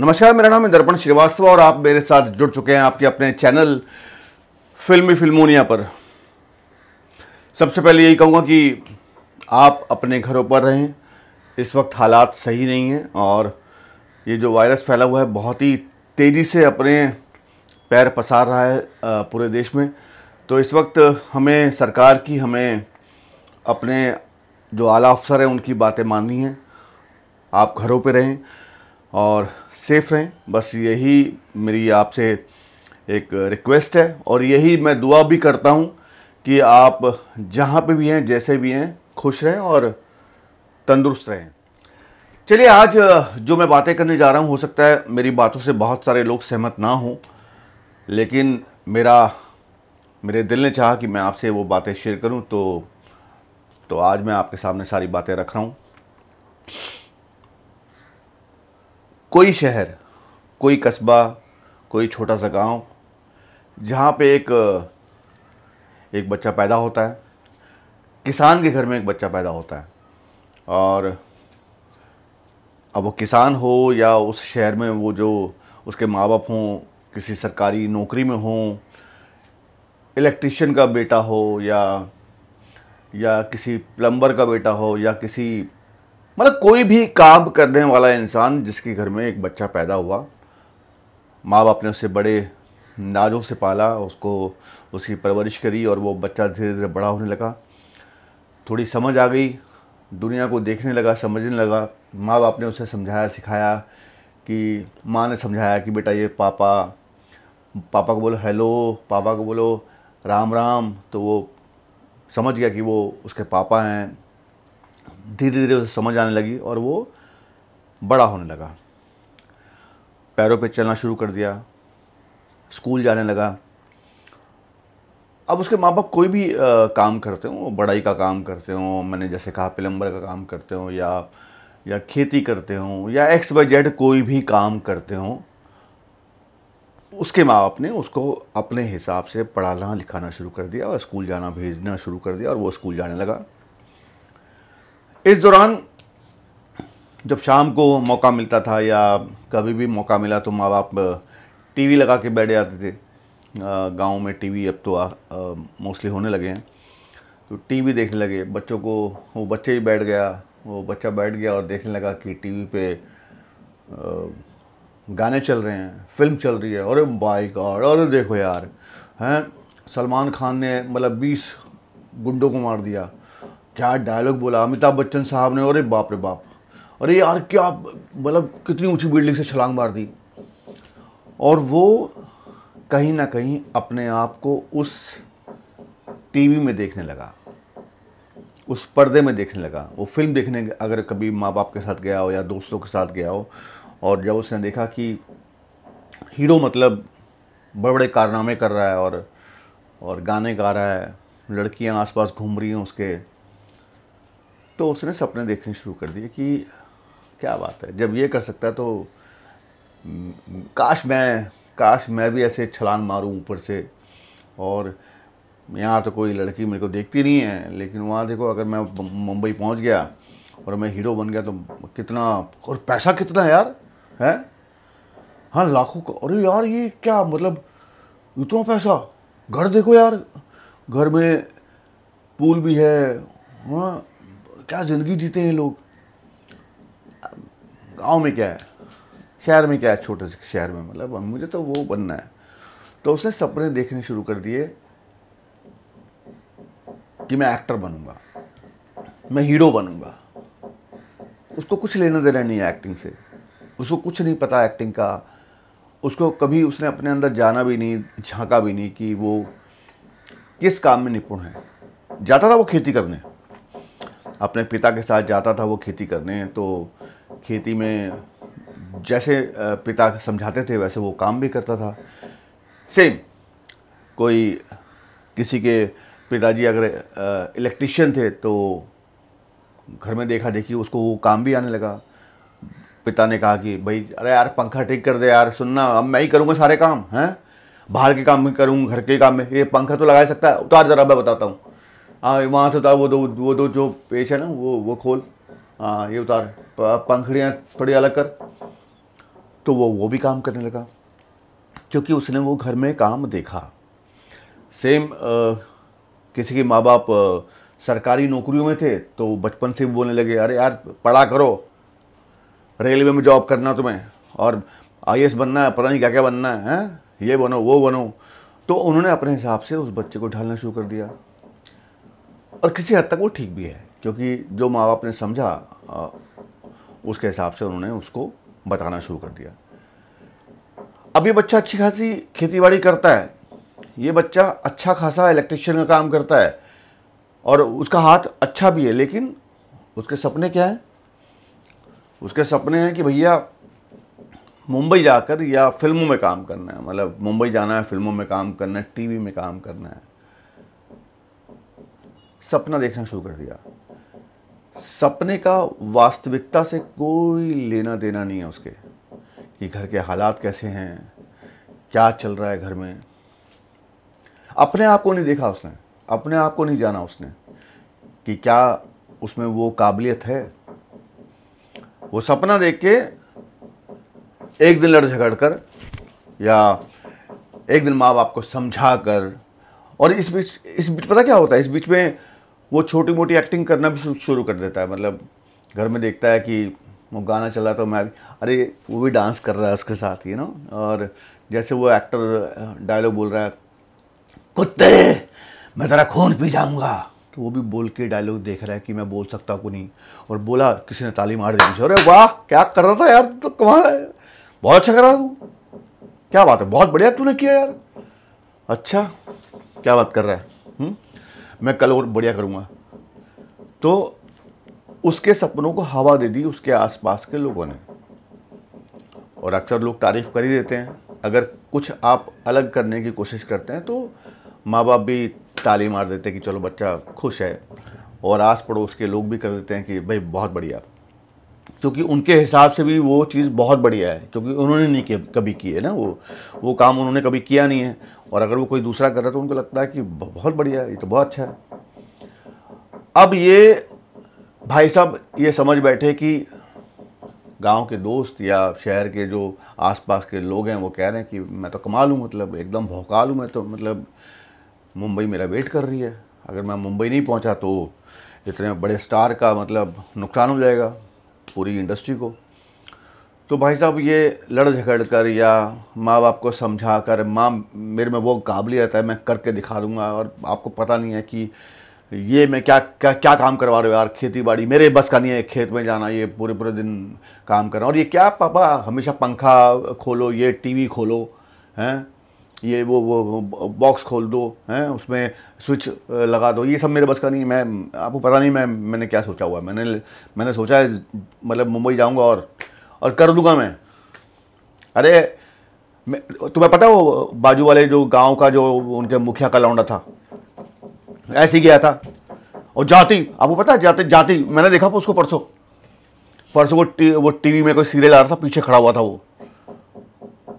नमस्कार मेरा नाम है दर्पण श्रीवास्तव और आप मेरे साथ जुड़ चुके हैं आपके अपने चैनल फिल्मी फिल्मोनिया पर सबसे पहले यही कहूँगा कि आप अपने घरों पर रहें इस वक्त हालात सही नहीं हैं और ये जो वायरस फैला हुआ है बहुत ही तेज़ी से अपने पैर पसार रहा है पूरे देश में तो इस वक्त हमें सरकार की हमें अपने जो आला अफसर हैं उनकी बातें माननी हैं आप घरों पर रहें और सेफ़ रहें बस यही मेरी आपसे एक रिक्वेस्ट है और यही मैं दुआ भी करता हूँ कि आप जहाँ पे भी हैं जैसे भी हैं खुश रहें और तंदुरुस्त रहें चलिए आज जो मैं बातें करने जा रहा हूँ हो सकता है मेरी बातों से बहुत सारे लोग सहमत ना हों लेकिन मेरा मेरे दिल ने चाहा कि मैं आपसे वो बातें शेयर करूं तो तो आज मैं आपके सामने सारी बातें रख रहा हूं कोई शहर कोई कस्बा कोई छोटा सा गांव जहाँ पे एक एक बच्चा पैदा होता है किसान के घर में एक बच्चा पैदा होता है और अब वो किसान हो या उस शहर में वो जो उसके माँ बाप हों किसी सरकारी नौकरी में हों इलेक्ट्रिशियन का बेटा हो या या किसी प्लम्बर का बेटा हो या किसी मतलब कोई भी काम करने वाला इंसान जिसके घर में एक बच्चा पैदा हुआ माँ बाप ने उसे बड़े नाजों से पाला उसको उसकी परवरिश करी और वो बच्चा धीरे धीरे बड़ा होने लगा थोड़ी समझ आ गई दुनिया को देखने लगा समझने लगा माँ बाप ने उसे समझाया सिखाया कि माँ ने समझाया कि बेटा ये पापा पापा को बोलो हेलो पापा को बोलो राम राम तो वो समझ गया कि वो उसके पापा हैं धीरे धीरे उसे समझ आने लगी और वो बड़ा होने लगा पैरों पे चलना शुरू कर दिया स्कूल जाने लगा अब उसके माँ बाप कोई भी आ, काम करते हों बड़ाई का काम करते हों मैंने जैसे कहा प्लम्बर का काम करते हों या या खेती करते हों या एक्स वाई जेड कोई भी काम करते हों उसके माँ बाप ने उसको अपने हिसाब से पढ़ाना लिखाना शुरू कर दिया और स्कूल जाना भेजना शुरू कर दिया और वो स्कूल जाने लगा इस दौरान जब शाम को मौका मिलता था या कभी भी मौका मिला तो माँ बाप टीवी लगा के बैठ जाते थे गांव में टीवी अब तो मोस्टली होने लगे हैं तो टीवी देखने लगे बच्चों को वो बच्चे ही बैठ गया वो बच्चा बैठ गया और देखने लगा कि टीवी पे गाने चल रहे हैं फिल्म चल रही है अरे बाइक और अरे देखो यार हैं सलमान खान ने मतलब बीस गुंडों को मार दिया क्या डायलॉग बोला अमिताभ बच्चन साहब ने अरे बाप रे बाप अरे यार क्या मतलब कितनी ऊंची बिल्डिंग से छलांग मार दी और वो कहीं ना कहीं अपने आप को उस टीवी में देखने लगा उस पर्दे में देखने लगा वो फिल्म देखने अगर कभी माँ बाप के साथ गया हो या दोस्तों के साथ गया हो और जब उसने देखा कि हीरो मतलब बड़े बड़े कारनामे कर रहा है और और गाने गा रहा है लड़कियाँ आसपास घूम रही हैं उसके तो उसने सपने देखने शुरू कर दिए कि क्या बात है जब ये कर सकता है तो हम्म, काश मैं काश मैं भी ऐसे छलांग मारूं ऊपर से और यहाँ तो कोई लड़की मेरे को देखती नहीं है लेकिन वहाँ देखो अगर मैं मुंबई पहुँच गया और मैं हीरो बन गया तो कितना और पैसा कितना है यार है हाँ लाखों का अरे यार ये क्या मतलब इतना पैसा घर देखो यार घर में पूल भी है हाँ क्या ज़िंदगी जीते हैं लोग गांव में क्या है शहर में क्या है छोटे से शहर में मतलब मुझे तो वो बनना है तो उसने सपने देखने शुरू कर दिए कि मैं एक्टर बनूंगा मैं हीरो बनूंगा उसको कुछ लेना देना नहीं है एक्टिंग से उसको कुछ नहीं पता एक्टिंग का उसको कभी उसने अपने अंदर जाना भी नहीं झांका भी नहीं कि वो किस काम में निपुण है जाता था वो खेती करने अपने पिता के साथ जाता था वो खेती करने तो खेती में जैसे पिता समझाते थे वैसे वो काम भी करता था सेम कोई किसी के पिताजी अगर इलेक्ट्रिशियन थे तो घर में देखा देखी उसको वो काम भी आने लगा पिता ने कहा कि भाई अरे यार पंखा ठीक कर दे यार सुनना अब मैं ही करूँगा सारे काम हैं बाहर के काम भी करूँ घर के काम में ये पंखा तो लगा सकता है उतार जरा मैं बताता हूँ हाँ वहाँ से उतार वो दो वो दो जो पेच है ना वो वो खोल हाँ ये उतार पंखड़ियाँ थोड़ी अलग कर तो वो वो भी काम करने लगा क्योंकि उसने वो घर में काम देखा सेम आ, किसी के माँ बाप सरकारी नौकरियों में थे तो बचपन से बोलने लगे अरे यार पढ़ा करो रेलवे में जॉब करना तुम्हें और आई बनना है पता नहीं क्या क्या बनना है, है? ये बनो वो बनो तो उन्होंने अपने हिसाब से उस बच्चे को ढालना शुरू कर दिया और किसी हद तक वो ठीक भी है क्योंकि जो माँ बाप ने समझा उसके हिसाब से उन्होंने उसको बताना शुरू कर दिया अब ये बच्चा अच्छी खासी खेतीबाड़ी करता है ये बच्चा अच्छा खासा इलेक्ट्रिशियन का काम करता है और उसका हाथ अच्छा भी है लेकिन उसके सपने क्या हैं उसके सपने हैं कि भैया मुंबई जाकर या फिल्मों में काम करना है मतलब मुंबई जाना है फिल्मों में काम करना है टीवी में काम करना है सपना देखना शुरू कर दिया सपने का वास्तविकता से कोई लेना देना नहीं है उसके कि घर के हालात कैसे हैं क्या चल रहा है घर में अपने आप को नहीं देखा उसने अपने आप को नहीं जाना उसने कि क्या उसमें वो काबिलियत है वो सपना देख के एक दिन लड़ झगड़ कर या एक दिन माँ बाप को समझा कर और इस बीच इस बीच पता क्या होता है इस बीच में वो छोटी मोटी एक्टिंग करना भी शुरू कर देता है मतलब घर में देखता है कि वो गाना चला तो मैं अरे वो भी डांस कर रहा है उसके साथ ही ना और जैसे वो एक्टर डायलॉग बोल रहा है कुत्ते मैं तेरा खून पी जाऊंगा तो वो भी बोल के डायलॉग देख रहा है कि मैं बोल सकता हूँ नहीं और बोला किसी ने ताली मार दी अरे वाह क्या कर रहा था यार तो कमाल है बहुत अच्छा कर रहा तू क्या बात है बहुत बढ़िया तूने किया यार अच्छा क्या बात कर रहा है मैं कल और बढ़िया करूँगा तो उसके सपनों को हवा दे दी उसके आसपास के लोगों ने और अक्सर लोग तारीफ़ कर ही देते हैं अगर कुछ आप अलग करने की कोशिश करते हैं तो माँ बाप भी ताली मार देते हैं कि चलो बच्चा खुश है और आस पड़ोस के लोग भी कर देते हैं कि भाई बहुत बढ़िया क्योंकि उनके हिसाब से भी वो चीज़ बहुत बढ़िया है क्योंकि उन्होंने नहीं कभी की है ना वो वो काम उन्होंने कभी किया नहीं है और अगर वो कोई दूसरा कर रहा है तो उनको लगता है कि बहुत बढ़िया है ये तो बहुत अच्छा है अब ये भाई साहब ये समझ बैठे कि गांव के दोस्त या शहर के जो आसपास के लोग हैं वो कह रहे हैं कि मैं तो कमाल हूँ मतलब एकदम भौका लूँ मैं तो मतलब मुंबई मेरा वेट कर रही है अगर मैं मुंबई नहीं पहुँचा तो इतने बड़े स्टार का मतलब नुकसान हो जाएगा पूरी इंडस्ट्री को तो भाई साहब ये लड़ झगड़ कर या माँ बाप को समझा कर माँ मेरे में वो काबिलियत है मैं करके दिखा दूंगा और आपको पता नहीं है कि ये मैं क्या क्या क्या काम करवा रहे हो यार खेती बाड़ी मेरे बस का नहीं है खेत में जाना ये पूरे पूरे दिन काम करना और ये क्या पापा हमेशा पंखा खोलो ये टीवी खोलो हैं ये वो वो बॉक्स खोल दो हैं उसमें स्विच लगा दो ये सब मेरे बस का नहीं मैं आपको पता नहीं मैं मैंने क्या सोचा हुआ है मैंने मैंने सोचा है मतलब मुंबई जाऊंगा और और कर दूंगा मैं अरे मैं, तुम्हें पता वो बाजू वाले जो गांव का जो उनके मुखिया का लौंडा था ऐसे ही गया था और जाती आपको पता है जाते जाती मैंने देखा उसको परसों परसों वो टी, वो टीवी में कोई सीरियल आ रहा था पीछे खड़ा हुआ था वो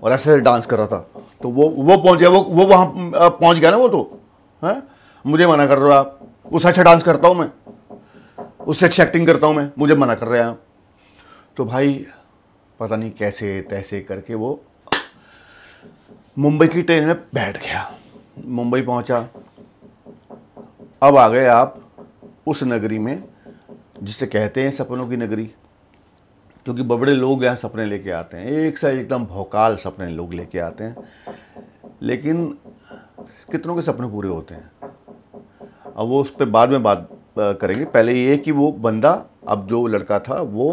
और ऐसे डांस कर रहा था तो वो वो पहुंच गया वो वो वहां पहुंच गया ना वो तो है मुझे मना कर रहे हो आप उससे अच्छा डांस करता हूँ मैं उससे अच्छी एक्टिंग करता हूँ मैं मुझे मना कर रहे हैं तो भाई पता नहीं कैसे तैसे करके वो मुंबई की ट्रेन में बैठ गया मुंबई पहुंचा अब आ गए आप उस नगरी में जिसे कहते हैं सपनों की नगरी क्योंकि बड़े लोग यहाँ सपने लेके आते हैं एक से एकदम भौकाल सपने लोग लेके आते हैं लेकिन कितनों के सपने पूरे होते हैं अब वो उस पर बाद में बात करेंगे पहले ये कि वो बंदा अब जो लड़का था वो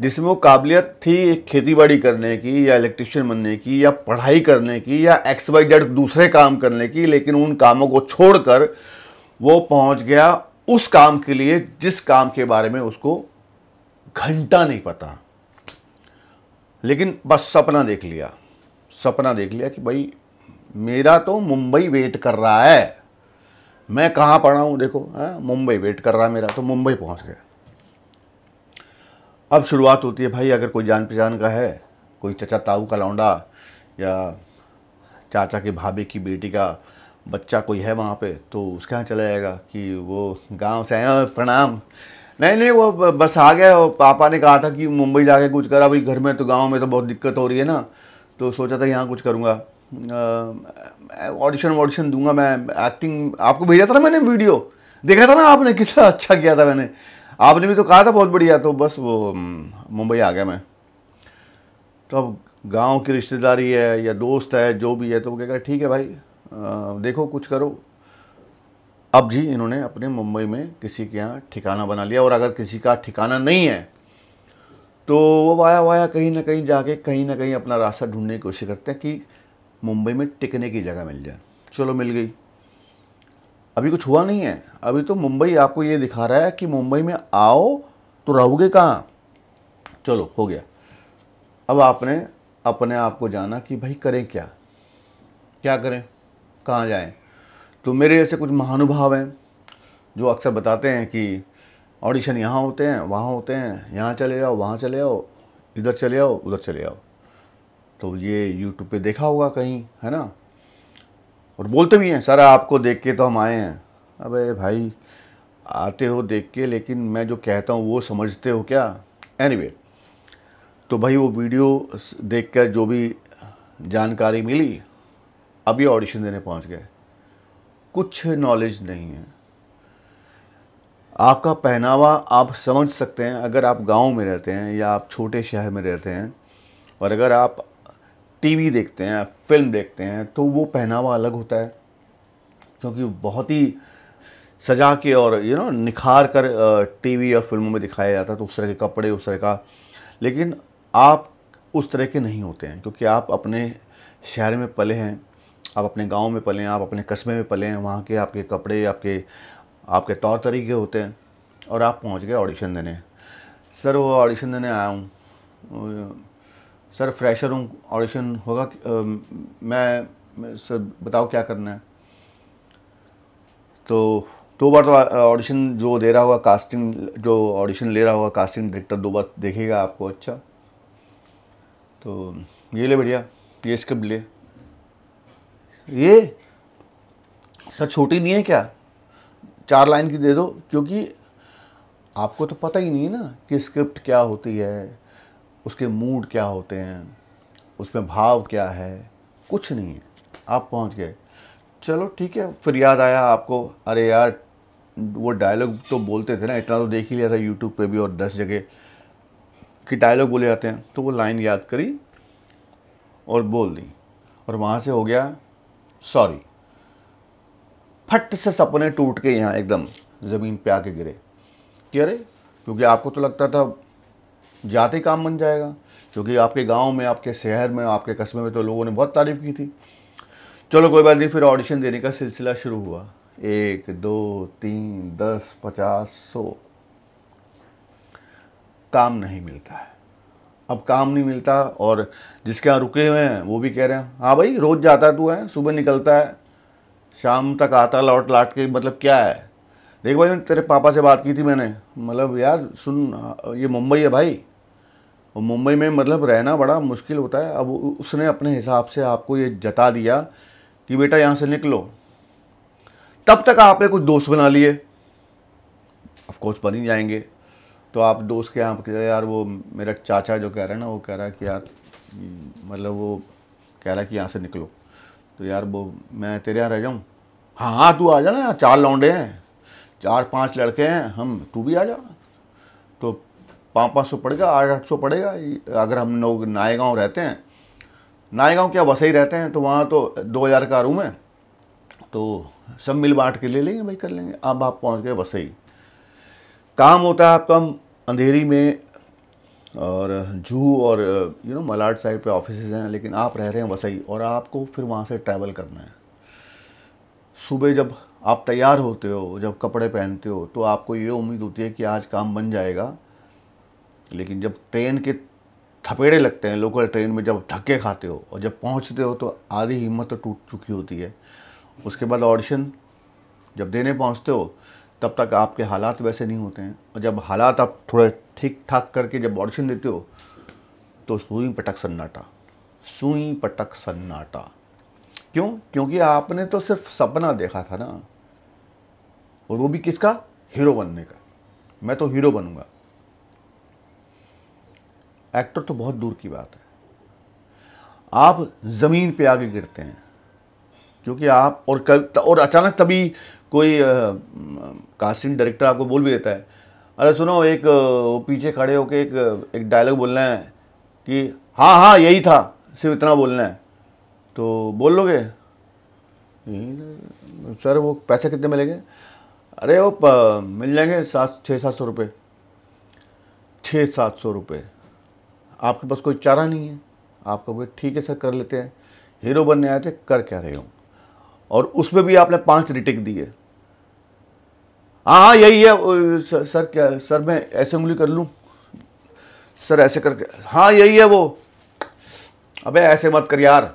जिसमें वो काबिलियत थी एक खेतीबाड़ी करने की या इलेक्ट्रिशियन बनने की या पढ़ाई करने की या एक्स वाई जेड दूसरे काम करने की लेकिन उन कामों को छोड़कर वो पहुंच गया उस काम के लिए जिस काम के बारे में उसको घंटा नहीं पता लेकिन बस सपना देख लिया सपना देख लिया कि भाई मेरा तो मुंबई वेट कर रहा है मैं कहाँ पड़ा हूँ देखो है? हाँ, मुंबई वेट कर रहा है मेरा तो मुंबई पहुँच गया अब शुरुआत होती है भाई अगर कोई जान पहचान का है कोई चचा ताऊ का लौंडा या चाचा के भाभी की बेटी का बच्चा कोई है वहाँ पे तो उसके यहाँ चला जाएगा कि वो गांव से आए प्रणाम नहीं नहीं वो बस आ गया और पापा ने कहा था कि मुंबई जाके कुछ करा अभी घर में तो गाँव में तो बहुत दिक्कत हो रही है ना तो सोचा था यहाँ कुछ करूँगा ऑडिशन वॉडिशन दूंगा मैं एक्टिंग आपको भेजा था ना मैंने वीडियो देखा था ना आपने कितना अच्छा किया था मैंने आपने भी तो कहा था बहुत बढ़िया तो बस वो मुंबई आ गया मैं तो अब गाँव की रिश्तेदारी है या दोस्त है जो भी है तो वो कहेगा ठीक है भाई आ, देखो कुछ करो अब जी इन्होंने अपने मुंबई में किसी के यहाँ ठिकाना बना लिया और अगर किसी का ठिकाना नहीं है तो वो वाया वाया कहीं ना कहीं जाके कहीं ना कहीं अपना रास्ता ढूंढने की कोशिश करते हैं कि मुंबई में टिकने की जगह मिल जाए चलो मिल गई अभी कुछ हुआ नहीं है अभी तो मुंबई आपको ये दिखा रहा है कि मुंबई में आओ तो रहोगे कहाँ चलो हो गया अब आपने अपने आप को जाना कि भाई करें क्या क्या करें कहाँ जाएं तो मेरे ऐसे कुछ महानुभाव हैं जो अक्सर बताते हैं कि ऑडिशन यहाँ होते हैं वहाँ होते हैं यहाँ चले जाओ वहाँ चले जाओ इधर चले जाओ उधर चले जाओ तो ये यूट्यूब पे देखा होगा कहीं है ना और बोलते भी हैं सारा आपको देख के तो हम आए हैं अबे भाई आते हो देख के लेकिन मैं जो कहता हूँ वो समझते हो क्या एनी anyway, तो भाई वो वीडियो देख कर जो भी जानकारी मिली अभी ऑडिशन देने पहुँच गए कुछ नॉलेज नहीं है आपका पहनावा आप समझ सकते हैं अगर आप गांव में रहते हैं या आप छोटे शहर में रहते हैं और अगर आप टीवी देखते हैं फिल्म देखते हैं तो वो पहनावा अलग होता है क्योंकि बहुत ही सजा के और यू नो निखार कर टीवी और फिल्मों में दिखाया जाता है तो उस तरह के कपड़े उस तरह का लेकिन आप उस तरह के नहीं होते हैं क्योंकि आप अपने शहर में पले हैं आप अपने गांव में पलें आप अपने कस्बे में पलें वहाँ के आपके कपड़े आपके आपके तौर तरीके होते हैं और आप पहुँच गए ऑडिशन देने सर वो ऑडिशन देने आया हूँ सर फ्रेशर हूँ ऑडिशन होगा मैं सर बताओ क्या करना है तो दो बार तो ऑडिशन जो दे रहा होगा कास्टिंग जो ऑडिशन ले रहा होगा कास्टिंग डायरेक्टर दो बार देखेगा आपको अच्छा तो ये ले बढ़िया ये स्क्रिप्ट ले ये सर छोटी नहीं है क्या चार लाइन की दे दो क्योंकि आपको तो पता ही नहीं ना कि स्क्रिप्ट क्या होती है उसके मूड क्या होते हैं उसमें भाव क्या है कुछ नहीं है आप पहुंच गए चलो ठीक है फिर याद आया आपको अरे यार वो डायलॉग तो बोलते थे ना इतना तो देख ही लिया था यूट्यूब पे भी और दस जगह कि डायलॉग बोले जाते हैं तो वो लाइन याद करी और बोल दी और वहाँ से हो गया सॉरी फट से सपने टूट के यहाँ एकदम ज़मीन पे आके गिरे कि अरे क्योंकि आपको तो लगता था जाते काम बन जाएगा क्योंकि आपके गांव में आपके शहर में आपके कस्बे में तो लोगों ने बहुत तारीफ़ की थी चलो कोई बात नहीं फिर ऑडिशन देने का सिलसिला शुरू हुआ एक दो तीन दस पचास सौ काम नहीं मिलता है अब काम नहीं मिलता और जिसके यहाँ रुके हुए हैं वो भी कह रहे हैं हाँ भाई रोज़ जाता तू है सुबह निकलता है शाम तक आता लौट लाट के मतलब क्या है देख भाई तेरे पापा से बात की थी मैंने मतलब यार सुन ये मुंबई है भाई और मुंबई में मतलब रहना बड़ा मुश्किल होता है अब उसने अपने हिसाब से आपको ये जता दिया कि बेटा यहाँ से निकलो तब तक आपने कुछ दोस्त बना लिए ऑफकोर्स बन ही जाएंगे तो आप दोस्त के यहाँ कहते यार वो मेरा चाचा जो कह रहा है ना वो कह रहा है कि यार मतलब वो कह रहा है कि यहाँ से निकलो तो यार वो मैं तेरे यहाँ रह जाऊँ हाँ हाँ तू आ जाना यार चार लौंडे हैं चार पांच लड़के हैं हम तू भी आ जा तो पाँच पाँच सौ पड़ेगा आठ आठ सौ पड़ेगा अगर हम लोग नायगांव रहते हैं नायेगाँव क्या वैसे ही रहते हैं तो वहाँ तो दो हज़ार का रूम है तो सब मिल बांट के ले लेंगे भाई कर लेंगे अब आप पहुँच गए वसई काम होता है आपका अंधेरी में और जूहू और यू नो मलाड साइड पे ऑफिस हैं लेकिन आप रह रहे हैं वसई और आपको फिर वहाँ से ट्रैवल करना है सुबह जब आप तैयार होते हो जब कपड़े पहनते हो तो आपको ये उम्मीद होती है कि आज काम बन जाएगा लेकिन जब ट्रेन के थपेड़े लगते हैं लोकल ट्रेन में जब धक्के खाते हो और जब पहुंचते हो तो आधी हिम्मत तो टूट चुकी होती है उसके बाद ऑडिशन जब देने पहुंचते हो तब तक आपके हालात वैसे नहीं होते हैं और जब हालात आप थोड़े ठीक ठाक करके जब ऑडिशन देते हो तो सुई पटक सन्नाटा सुई पटक सन्नाटा क्यों क्योंकि आपने तो सिर्फ सपना देखा था ना और वो भी किसका हीरो बनने का मैं तो हीरो बनूंगा एक्टर तो बहुत दूर की बात है आप ज़मीन पे आगे गिरते हैं क्योंकि आप और कल और अचानक तभी कोई कास्टिंग डायरेक्टर आपको बोल भी देता है अरे सुनो एक वो पीछे खड़े होके एक एक डायलॉग बोलना है कि हाँ हाँ यही था सिर्फ इतना बोलना है तो बोल लोगे सर वो पैसे कितने मिलेंगे अरे वो मिल जाएंगे सात छः सात सौ रुपये छः सात सौ रुपये आपके पास कोई चारा नहीं है आप कहोगे ठीक है सर कर लेते हैं हीरो बनने आए थे कर क्या रहे हो और उसमें भी आपने पांच रिटेक दिए हाँ हाँ यही है सर, सर क्या सर मैं ऐसे उंगली कर लूँ सर ऐसे करके हाँ यही है वो अबे ऐसे मत कर यार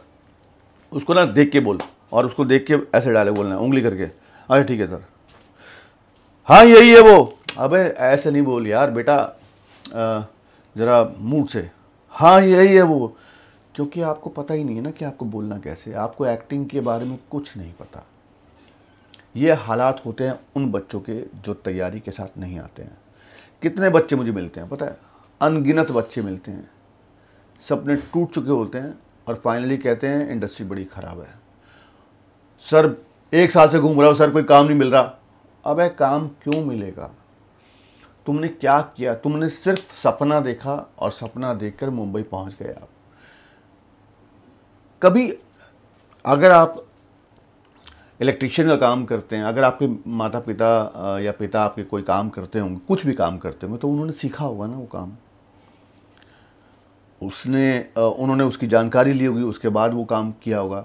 उसको ना देख के बोल और उसको देख के ऐसे डाले बोलना उंगली करके अच्छा ठीक है सर हाँ यही है वो अबे ऐसे नहीं बोल यार बेटा ज़रा मूड से हाँ यही है वो क्योंकि आपको पता ही नहीं है ना कि आपको बोलना कैसे आपको एक्टिंग के बारे में कुछ नहीं पता ये हालात होते हैं उन बच्चों के जो तैयारी के साथ नहीं आते हैं कितने बच्चे मुझे मिलते हैं पता है अनगिनत बच्चे मिलते हैं सपने टूट चुके होते हैं और फाइनली कहते हैं इंडस्ट्री बड़ी ख़राब है सर एक साल से घूम रहा हूँ सर कोई काम नहीं मिल रहा अब है काम क्यों मिलेगा तुमने क्या किया तुमने सिर्फ सपना देखा और सपना देखकर मुंबई पहुंच गए आप कभी अगर आप इलेक्ट्रिशियन का काम करते हैं अगर आपके माता पिता या पिता आपके कोई काम करते होंगे कुछ भी काम करते होंगे तो उन्होंने सीखा होगा ना वो काम उसने उन्होंने उसकी जानकारी ली होगी उसके बाद वो काम किया होगा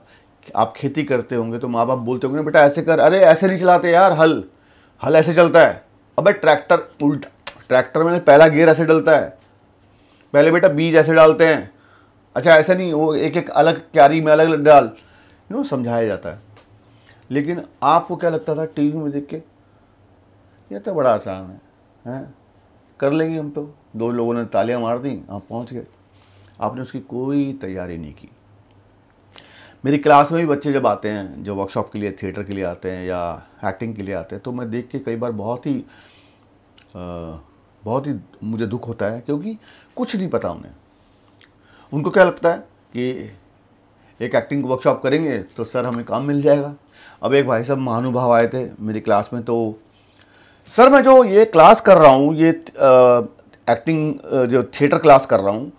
आप खेती करते होंगे तो माँ बाप बोलते होंगे ना बेटा ऐसे कर अरे ऐसे नहीं चलाते यार हल हल ऐसे चलता है अबे ट्रैक्टर उल्टा ट्रैक्टर में पहला गेयर ऐसे डलता है पहले बेटा बीज ऐसे डालते हैं अच्छा ऐसा नहीं वो एक एक अलग क्यारी में अलग अलग डाल यू नो समझाया जाता है लेकिन आपको क्या लगता था टी में देख के ये तो बड़ा आसान है हैं कर लेंगे हम तो दो लोगों ने तालियां मार दी आप पहुंच गए आपने उसकी कोई तैयारी नहीं की मेरी क्लास में भी बच्चे जब आते हैं जो वर्कशॉप के लिए थिएटर के लिए आते हैं या एक्टिंग के लिए आते हैं तो मैं देख के कई बार बहुत ही आ, बहुत ही मुझे दुख होता है क्योंकि कुछ नहीं पता उन्हें उनको क्या लगता है कि एक एक्टिंग वर्कशॉप करेंगे तो सर हमें काम मिल जाएगा अब एक भाई साहब महानुभाव आए थे मेरी क्लास में तो सर मैं जो ये क्लास कर रहा हूँ ये आ, एक्टिंग जो थिएटर क्लास कर रहा हूँ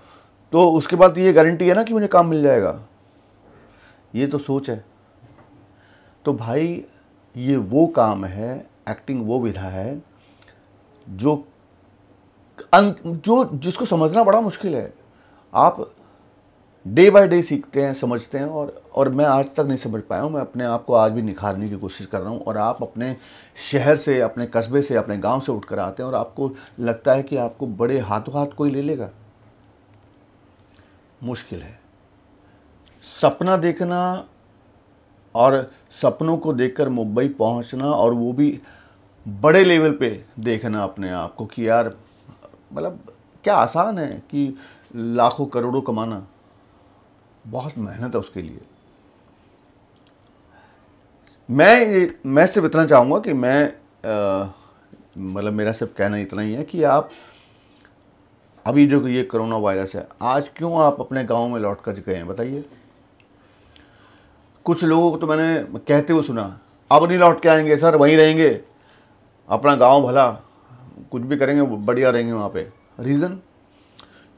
तो उसके बाद ये गारंटी है ना कि मुझे काम मिल जाएगा ये तो सोच है तो भाई ये वो काम है एक्टिंग वो विधा है जो अन, जो जिसको समझना बड़ा मुश्किल है आप डे बाय डे सीखते हैं समझते हैं और और मैं आज तक नहीं समझ पाया हूँ मैं अपने आप को आज भी निखारने की कोशिश कर रहा हूँ और आप अपने शहर से अपने कस्बे से अपने गांव से उठकर आते हैं और आपको लगता है कि आपको बड़े हाथों हाथ कोई ले लेगा मुश्किल है सपना देखना और सपनों को देखकर मुंबई पहुंचना और वो भी बड़े लेवल पे देखना अपने आप को कि यार मतलब क्या आसान है कि लाखों करोड़ों कमाना बहुत मेहनत है उसके लिए मैं मैं सिर्फ इतना चाहूँगा कि मैं मतलब मेरा सिर्फ कहना इतना ही है कि आप अभी जो ये कोरोना वायरस है आज क्यों आप अपने गांव में लौट कर गए हैं बताइए कुछ लोगों को तो मैंने कहते हुए सुना अब नहीं लौट के आएंगे सर वहीं रहेंगे अपना गांव भला कुछ भी करेंगे बढ़िया रहेंगे वहाँ पे रीज़न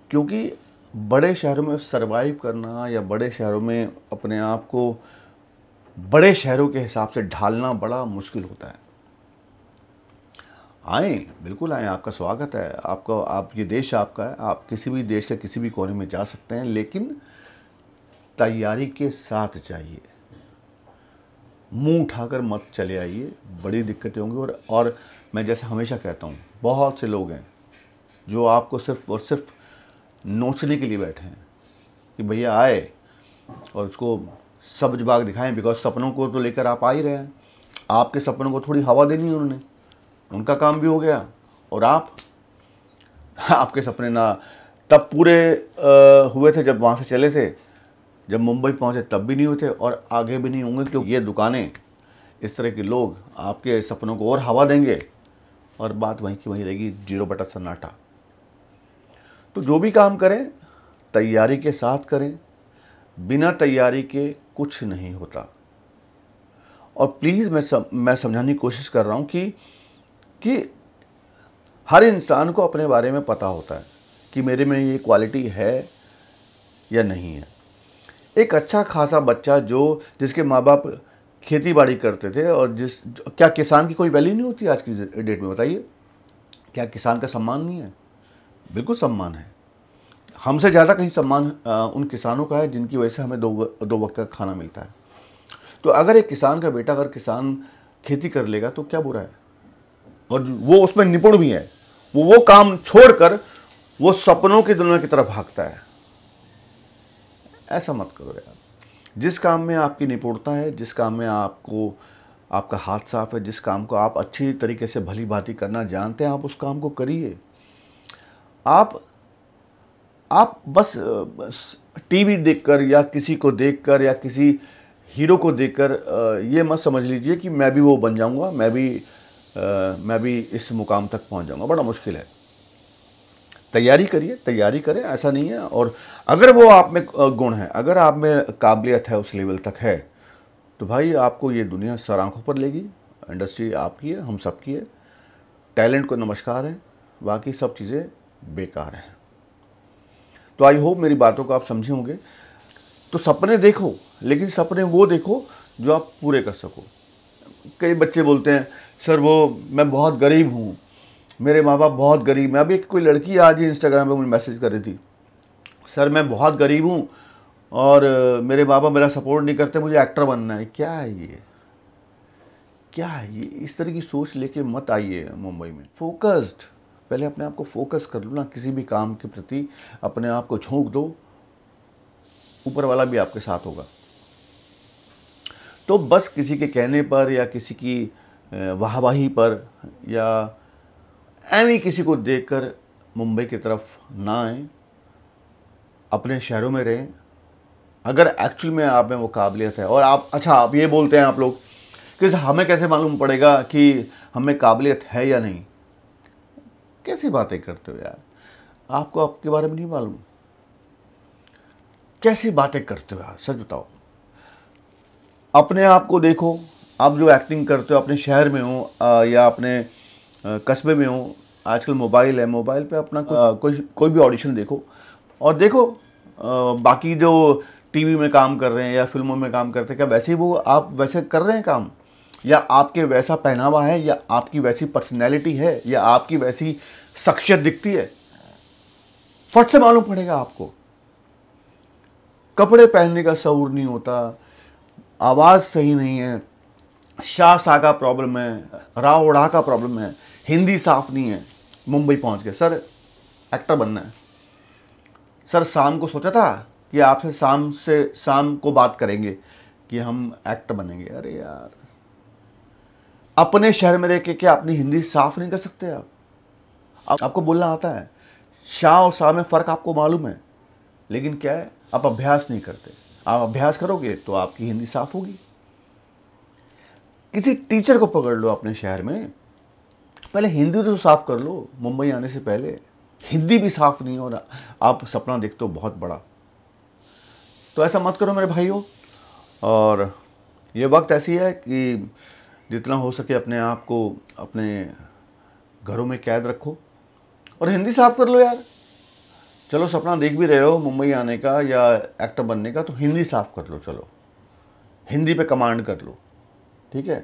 क्योंकि बड़े शहरों में सरवाइव करना या बड़े शहरों में अपने आप को बड़े शहरों के हिसाब से ढालना बड़ा मुश्किल होता है आए बिल्कुल आए आपका स्वागत है आपका आप ये देश आपका है आप किसी भी देश के किसी भी कोने में जा सकते हैं लेकिन तैयारी के साथ चाहिए मुंह उठाकर मत चले आइए बड़ी दिक्कतें होंगी और और मैं जैसे हमेशा कहता हूँ बहुत से लोग हैं जो आपको सिर्फ और सिर्फ नोचने के लिए बैठे हैं कि भैया आए और उसको सब्ज बाग दिखाएं बिकॉज सपनों को तो लेकर आप आ ही रहे हैं आपके सपनों को थोड़ी हवा देनी है उन्होंने उनका काम भी हो गया और आप आपके सपने ना तब पूरे आ, हुए थे जब वहाँ से चले थे जब मुंबई पहुँचे तब भी नहीं हुए थे और आगे भी नहीं होंगे क्योंकि ये दुकानें इस तरह के लोग आपके सपनों को और हवा देंगे और बात वहीं की वहीं रहेगी जीरो बटर सन्नाटा तो जो भी काम करें तैयारी के साथ करें बिना तैयारी के कुछ नहीं होता और प्लीज़ मैं सम, मैं समझाने की कोशिश कर रहा हूँ कि कि हर इंसान को अपने बारे में पता होता है कि मेरे में ये क्वालिटी है या नहीं है एक अच्छा खासा बच्चा जो जिसके माँ बाप खेती बाड़ी करते थे और जिस क्या किसान की कोई वैल्यू नहीं होती आज की डेट में बताइए क्या किसान का सम्मान नहीं है बिल्कुल सम्मान है हमसे ज़्यादा कहीं सम्मान उन किसानों का है जिनकी वजह से हमें दो दो वक्त का खाना मिलता है तो अगर एक किसान का बेटा अगर किसान खेती कर लेगा तो क्या बुरा है और वो उसमें निपुण भी है वो वो काम छोड़कर वो सपनों की दुनिया की तरफ भागता है ऐसा मत करो यार जिस काम में आपकी निपुणता है जिस काम में आपको आपका हाथ साफ है जिस काम को आप अच्छी तरीके से भली भांति करना जानते हैं आप उस काम को करिए आप आप बस, बस टीवी देखकर या किसी को देखकर या किसी हीरो को देखकर ये मत समझ लीजिए कि मैं भी वो बन जाऊंगा मैं भी मैं भी इस मुकाम तक पहुंच जाऊंगा बड़ा मुश्किल है तैयारी करिए तैयारी करें ऐसा नहीं है और अगर वो आप में गुण है अगर आप में काबिलियत है उस लेवल तक है तो भाई आपको ये दुनिया सर आँखों पर लेगी इंडस्ट्री आपकी है हम सबकी है टैलेंट को नमस्कार है बाकी सब चीज़ें बेकार है तो आई होप मेरी बातों को आप समझे होंगे तो सपने देखो लेकिन सपने वो देखो जो आप पूरे कर सको कई बच्चे बोलते हैं सर वो मैं बहुत गरीब हूँ मेरे माँ बाप बहुत गरीब हैं अभी कोई लड़की आज ही इंस्टाग्राम पे मुझे मैसेज कर रही थी सर मैं बहुत गरीब हूँ और मेरे माँ बाप मेरा सपोर्ट नहीं करते मुझे एक्टर बनना है क्या है ये क्या है ये इस तरह की सोच लेके मत आइए मुंबई में फोकस्ड पहले अपने आप को फोकस कर लो ना किसी भी काम के प्रति अपने आप को झोंक दो ऊपर वाला भी आपके साथ होगा तो बस किसी के कहने पर या किसी की वाहवाही पर या एनी किसी को देखकर मुंबई की तरफ ना आए अपने शहरों में रहें अगर एक्चुअल में आप में वो काबिलियत है और आप अच्छा आप ये बोलते हैं आप लोग कि हमें कैसे मालूम पड़ेगा कि हमें काबिलियत है या नहीं कैसी बातें करते हो यार आपको आपके बारे में नहीं मालूम कैसी बातें करते हो यार सच बताओ अपने आप को देखो आप जो एक्टिंग करते हो अपने शहर में हो या अपने कस्बे में हो आजकल मोबाइल है मोबाइल पे अपना को, कोई कोई भी ऑडिशन देखो और देखो आ, बाकी जो टीवी में काम कर रहे हैं या फिल्मों में काम करते हैं क्या वैसे ही वो आप वैसे कर रहे हैं काम या आपके वैसा पहनावा है या आपकी वैसी पर्सनैलिटी है या आपकी वैसी शख्सियत दिखती है फट से मालूम पड़ेगा आपको कपड़े पहनने का शूर नहीं होता आवाज़ सही नहीं है शाह शाह का प्रॉब्लम है राव उड़ा का प्रॉब्लम है हिंदी साफ नहीं है मुंबई पहुंच गए सर एक्टर बनना है सर शाम को सोचा था कि आपसे शाम से शाम को बात करेंगे कि हम एक्टर बनेंगे अरे यार अपने शहर में रह के क्या अपनी हिंदी साफ नहीं कर सकते आप, आपको बोलना आता है शाह और शाह में फ़र्क आपको मालूम है लेकिन क्या है आप अभ्यास नहीं करते आप अभ्यास करोगे तो आपकी हिंदी साफ होगी किसी टीचर को पकड़ लो अपने शहर में पहले हिंदी तो साफ कर लो मुंबई आने से पहले हिंदी भी साफ नहीं और आप सपना देखते हो बहुत बड़ा तो ऐसा मत करो मेरे भाइयों और ये वक्त ऐसी है कि जितना हो सके अपने आप को अपने घरों में कैद रखो और हिंदी साफ कर लो यार चलो सपना देख भी रहे हो मुंबई आने का या एक्टर बनने का तो हिंदी साफ कर लो चलो हिंदी पे कमांड कर लो ठीक है